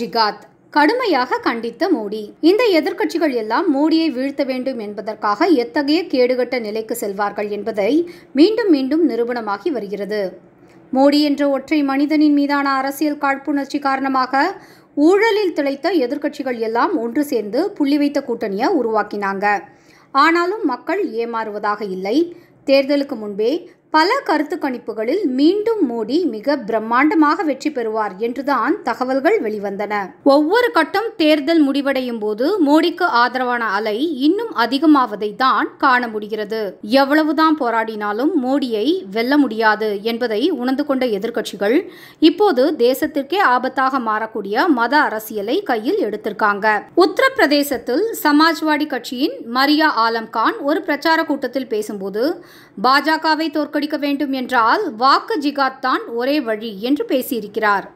ஜிகாத் கடுமையாக கண்டித்த மோடி இந்த எதிர்க்கட்சிகள் எல்லாம் மோடியை வீழ்த்த வேண்டும் என்பதற்காக எத்தகைய கேடுகட்ட நிலைக்கு செல்வார்கள் என்பதை மீண்டும் மீண்டும் நிரூபணமாகி வருகிறது மோடி என்ற ஒற்றை மனிதனின் மீதான அரசியல் காழ்ப்புணர்ச்சி காரணமாக ஊழலில் திளைத்த எதிர்க்கட்சிகள் எல்லாம் ஒன்று சேர்ந்து புள்ளி வைத்த கூட்டணியை உருவாக்கினாங்க ஆனாலும் மக்கள் ஏமாறுவதாக இல்லை தேர்தலுக்கு முன்பே பல கருத்து கணிப்புகளில் மீண்டும் மோடி மிக பிரம்மாண்டமாக வெற்றி பெறுவார் என்றுதான் தகவல்கள் வெளிவந்தன ஒவ்வொரு கட்டம் தேர்தல் முடிவடையும் போது மோடிக்கு ஆதரவான அலை இன்னும் அதிகமாவதை தான் காண முடிகிறது எவ்வளவுதான் போராடினாலும் மோடியை வெல்ல முடியாது என்பதை உணர்ந்து கொண்ட எதிர்க்கட்சிகள் இப்போது தேசத்திற்கே ஆபத்தாக மாறக்கூடிய மத அரசியலை கையில் எடுத்திருக்காங்க உத்தரப்பிரதேசத்தில் சமாஜ்வாடி கட்சியின் மரியா ஆலம்கான் ஒரு பிரச்சார கூட்டத்தில் பேசும்போது பாஜகவை தோற்க தோற்கடிக்க வேண்டும் என்றால் வாக்கு ஜிகாத் தான் ஒரே வழி என்று பேசியிருக்கிறார்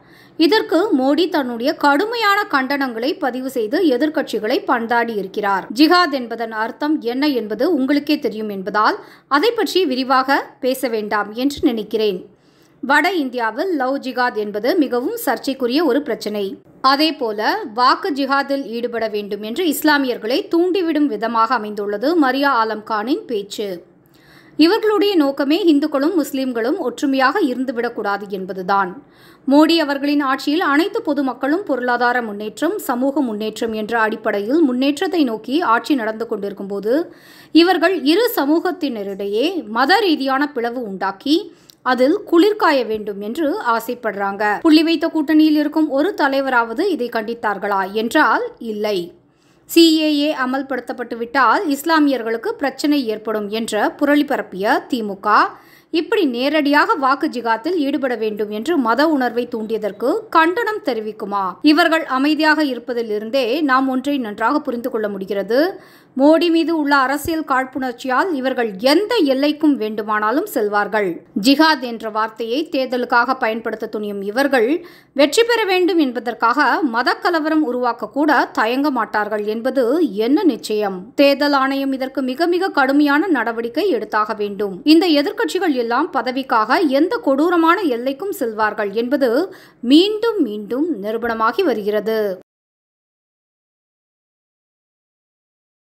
இதற்கு மோடி தன்னுடைய கடுமையான கண்டனங்களை பதிவு செய்து எதிர்க்கட்சிகளை பந்தாடி இருக்கிறார் ஜிஹாத் என்பதன் அர்த்தம் என்ன என்பது உங்களுக்கே தெரியும் என்பதால் அதை பற்றி விரிவாக பேச வேண்டாம் என்று நினைக்கிறேன் வட இந்தியாவில் லவ் ஜிகாத் என்பது மிகவும் சர்ச்சைக்குரிய ஒரு பிரச்சினை அதேபோல வாக்கு ஜிஹாதில் ஈடுபட வேண்டும் என்று இஸ்லாமியர்களை தூண்டிவிடும் விதமாக அமைந்துள்ளது மரியா ஆலம் கானின் பேச்சு இவர்களுடைய நோக்கமே இந்துக்களும் முஸ்லிம்களும் ஒற்றுமையாக இருந்துவிடக்கூடாது என்பதுதான் மோடி அவர்களின் ஆட்சியில் அனைத்து பொதுமக்களும் பொருளாதார முன்னேற்றம் சமூக முன்னேற்றம் என்ற அடிப்படையில் முன்னேற்றத்தை நோக்கி ஆட்சி நடந்து கொண்டிருக்கும்போது இவர்கள் இரு சமூகத்தினரிடையே மத ரீதியான பிளவு உண்டாக்கி அதில் குளிர்காய வேண்டும் என்று ஆசைப்படுறாங்க புள்ளி வைத்த கூட்டணியில் இருக்கும் ஒரு தலைவராவது இதை கண்டித்தார்களா என்றால் இல்லை சிஏஏ அமல்படுத்தப்பட்டுவிட்டால் இஸ்லாமியர்களுக்கு பிரச்சனை ஏற்படும் என்ற புரளி பரப்பிய திமுக இப்படி நேரடியாக வாக்கு ஜிகாத்தில் ஈடுபட வேண்டும் என்று மத உணர்வை தூண்டியதற்கு கண்டனம் தெரிவிக்குமா இவர்கள் அமைதியாக இருப்பதிலிருந்தே நாம் ஒன்றை நன்றாக புரிந்து கொள்ள முடிகிறது மோடி மீது உள்ள அரசியல் காழ்ப்புணர்ச்சியால் இவர்கள் எந்த எல்லைக்கும் வேண்டுமானாலும் செல்வார்கள் ஜிஹாத் என்ற வார்த்தையை தேர்தலுக்காக பயன்படுத்த துணியும் இவர்கள் வெற்றி பெற வேண்டும் என்பதற்காக மத கலவரம் உருவாக்கக்கூட தயங்க மாட்டார்கள் என்பது என்ன நிச்சயம் தேர்தல் ஆணையம் இதற்கு மிக மிக கடுமையான நடவடிக்கை எடுத்தாக வேண்டும் இந்த எதிர்க்கட்சிகள் எல்லாம் பதவிக்காக எந்த கொடூரமான எல்லைக்கும் செல்வார்கள் என்பது மீண்டும் மீண்டும் நிரூபணமாகி வருகிறது